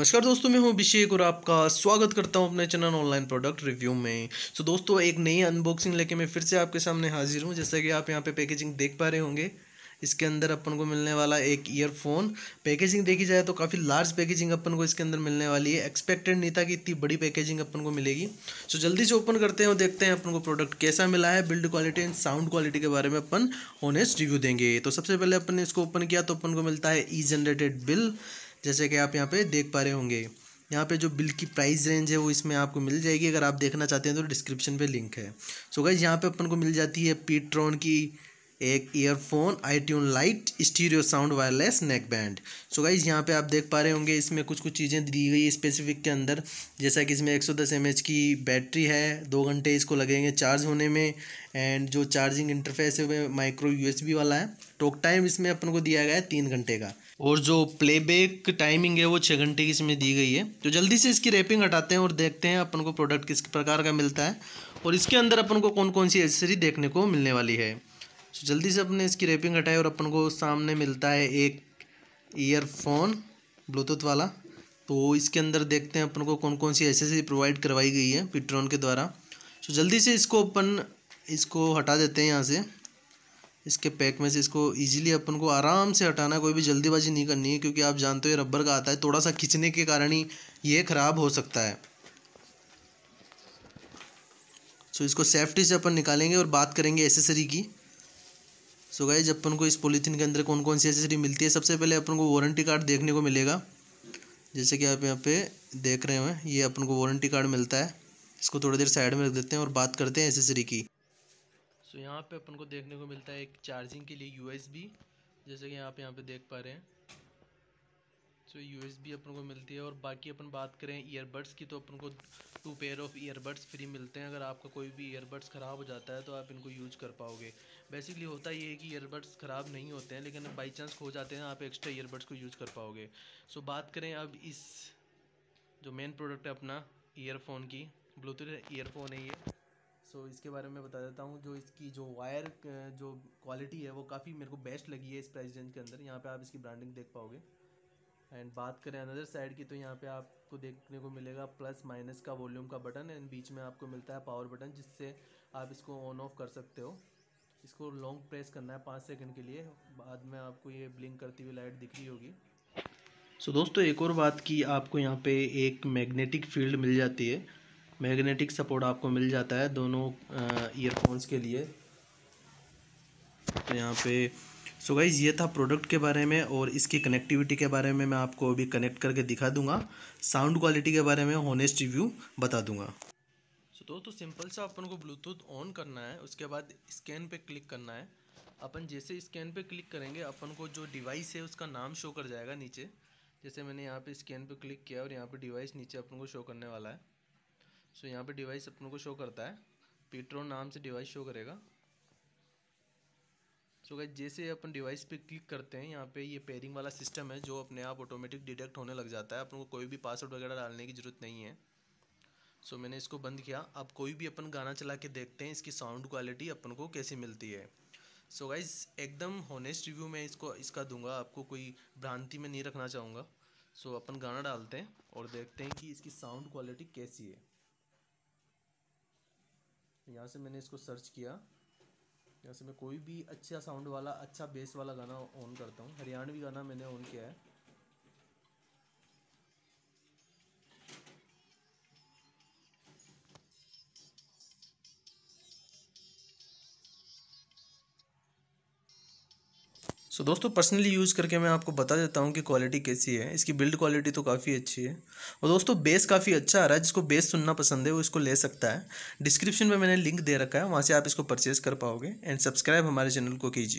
नमस्कार दोस्तों मैं हूं अभिषेक और आपका स्वागत करता हूं अपने चैनल ऑनलाइन प्रोडक्ट रिव्यू में सो तो so, दोस्तों एक नई अनबॉक्सिंग लेके मैं फिर से आपके सामने हाजिर हूं जैसा कि आप यहां पे पैकेजिंग देख पा रहे होंगे इसके अंदर अपन को मिलने वाला एक ईयरफोन पैकेजिंग देखी जाए तो काफ़ी लार्ज पैकेजिंग अपन को इसके अंदर मिलने वाली है एक्सपेक्टेड नहीं था कि इतनी बड़ी पैकेजिंग अपन को मिलेगी सो जल्दी से ओपन करते हैं और देखते हैं अपन को प्रोडक्ट कैसा मिला है build quality and sound quality के बारे में अपन ऑनेस्ट रिव्यू देंगे तो सबसे पहले अपन ने इसको ओपन किया तो अपन को मिलता है ई जनरेटेड बिल जैसे कि आप यहाँ पे देख पा रहे होंगे यहाँ पे जो बिल की प्राइस रेंज है वो इसमें आपको मिल जाएगी अगर आप देखना चाहते हैं तो डिस्क्रिप्शन पे लिंक है सो so गाइज यहाँ पे अपन को मिल जाती है पीट्रॉन की एक earphone i tune lite stereo sound wireless neck band so guys यहाँ पे आप देख पा रहे होंगे इसमें कुछ कुछ चीज़ें दी गई स्पेसिफिक के अंदर जैसा कि इसमें 110 सौ की बैटरी है दो घंटे इसको लगेंगे चार्ज होने में एंड जो चार्जिंग इंटरफेस है वह माइक्रो यूएसबी वाला है टोक टाइम इसमें अपन को दिया गया है तीन घंटे का और जो प्लेबैक टाइमिंग है वो छः घंटे की इसमें दी गई है तो जल्दी से इसकी रैपिंग हटाते हैं और देखते हैं अपन को प्रोडक्ट किस प्रकार का मिलता है और इसके अंदर अपन को कौन कौन सी एसेसरी देखने को मिलने वाली है तो जल्दी से अपने इसकी रैपिंग हटाए और अपन को सामने मिलता है एक ईयरफोन ब्लूटूथ वाला तो इसके अंदर देखते हैं अपन को कौन कौन सी ऐसे प्रोवाइड करवाई गई है पिट्रॉन के द्वारा तो जल्दी से इसको अपन इसको हटा देते हैं यहाँ से इसके पैक में से इसको इजीली अपन को आराम से हटाना है कोई भी जल्दीबाजी नहीं करनी है क्योंकि आप जानते हो रबर का आता है थोड़ा सा खींचने के कारण ही ये ख़राब हो सकता है सो तो इसको सेफ्टी से अपन निकालेंगे और बात करेंगे एसेसरी की सो तो गाइज अपन को इस पॉलीथीन के अंदर कौन कौन सी एसेसरी मिलती है सबसे पहले अपन को वारंटी कार्ड देखने को मिलेगा जैसे कि आप यहाँ पे देख रहे हैं ये अपन को वारंटी कार्ड मिलता है इसको थोड़ी देर साइड में रख देते हैं और बात करते हैं एसेसरी की सो so, यहाँ पे अपन को देखने को मिलता है एक चार्जिंग के लिए यूएसबी जैसे कि आप यहाँ पे देख पा रहे हैं सो बी अपन को मिलती है और बाकी अपन बात करें ईयरबड्स की तो अपन को two pair of earbuds free मिलते हैं अगर आपका कोई भी ईयरबड्स ख़राब हो जाता है तो आप इनको यूज कर पाओगे बेसिकली होता ये है कि ईयरबड्स ख़राब नहीं होते हैं लेकिन बाई चांस खो जाते हैं आप एक्स्ट्रा ईयरबड्स को यूज कर पाओगे सो बात करें अब इस जो मेन प्रोडक्ट है अपना ईयरफोन की ब्लूटूथ ईयरफोन है ये सो so, इसके बारे में बता देता हूँ जो इसकी जो वायर जो क्वालिटी है वो काफ़ी मेरे को बेस्ट लगी है इस प्राइस रेंज के अंदर यहाँ पे आप इसकी ब्रांडिंग देख पाओगे एंड बात करें अनदर साइड की तो यहाँ पे आपको देखने को मिलेगा प्लस माइनस का वॉल्यूम का बटन एंड बीच में आपको मिलता है पावर बटन जिससे आप इसको ऑन ऑफ कर सकते हो इसको लॉन्ग प्रेस करना है पाँच सेकंड के लिए बाद में आपको ये ब्लिंक करती हुई लाइट दिख रही होगी सो so, दोस्तों एक और बात की आपको यहाँ पे एक मैग्नेटिक फील्ड मिल जाती है मैग्नेटिक सपोर्ट आपको मिल जाता है दोनों ईयरफोन्स के लिए तो यहाँ पे सो गाइज़ ये था प्रोडक्ट के बारे में और इसकी कनेक्टिविटी के बारे में मैं आपको अभी कनेक्ट करके दिखा दूंगा साउंड क्वालिटी के बारे में होनेस्ट रिव्यू बता दूंगा सो so दोस्तों सिंपल सा अपन को ब्लूटूथ ऑन करना है उसके बाद स्कैन पे क्लिक करना है अपन जैसे स्कैन पे क्लिक करेंगे अपन को जो डिवाइस है उसका नाम शो कर जाएगा नीचे जैसे मैंने यहाँ पे स्कैन पे क्लिक किया और यहाँ पे डिवाइस नीचे अपन को शो करने वाला है सो so यहाँ पे डिवाइस अपन को शो करता है पीट्रो नाम से डिवाइस शो करेगा सो गाइज जैसे अपन डिवाइस पे क्लिक करते हैं यहाँ पे ये पेयरिंग वाला सिस्टम है जो अपने आप ऑटोमेटिक डिटेक्ट होने लग जाता है अपन को कोई भी पासवर्ड वगैरह डालने की ज़रूरत नहीं है सो मैंने इसको बंद किया अब कोई भी अपन गाना चला के देखते हैं इसकी साउंड क्वालिटी अपन को कैसी मिलती है सो गाइज एकदम होनेस्ट रिव्यू मैं इसको इसका दूंगा आपको कोई भ्रांति में नहीं रखना चाहूँगा सो अपन गाना डालते हैं और देखते हैं कि इसकी साउंड क्वालिटी कैसी है यहाँ से मैंने इसको सर्च किया जैसे मैं कोई भी अच्छा साउंड वाला अच्छा बेस वाला गाना ऑन करता हूँ हरियाणवी गाना मैंने ऑन किया है सो so, दोस्तों पर्सनली यूज़ करके मैं आपको बता देता हूँ कि क्वालिटी कैसी है इसकी बिल्ड क्वालिटी तो काफ़ी अच्छी है और दोस्तों बेस काफ़ी अच्छा आ रहा है जिसको बेस सुनना पसंद है वो इसको ले सकता है डिस्क्रिप्शन में मैंने लिंक दे रखा है वहाँ से आप इसको परचेज़ कर पाओगे एंड सब्सक्राइब हमारे चैनल को कीजिए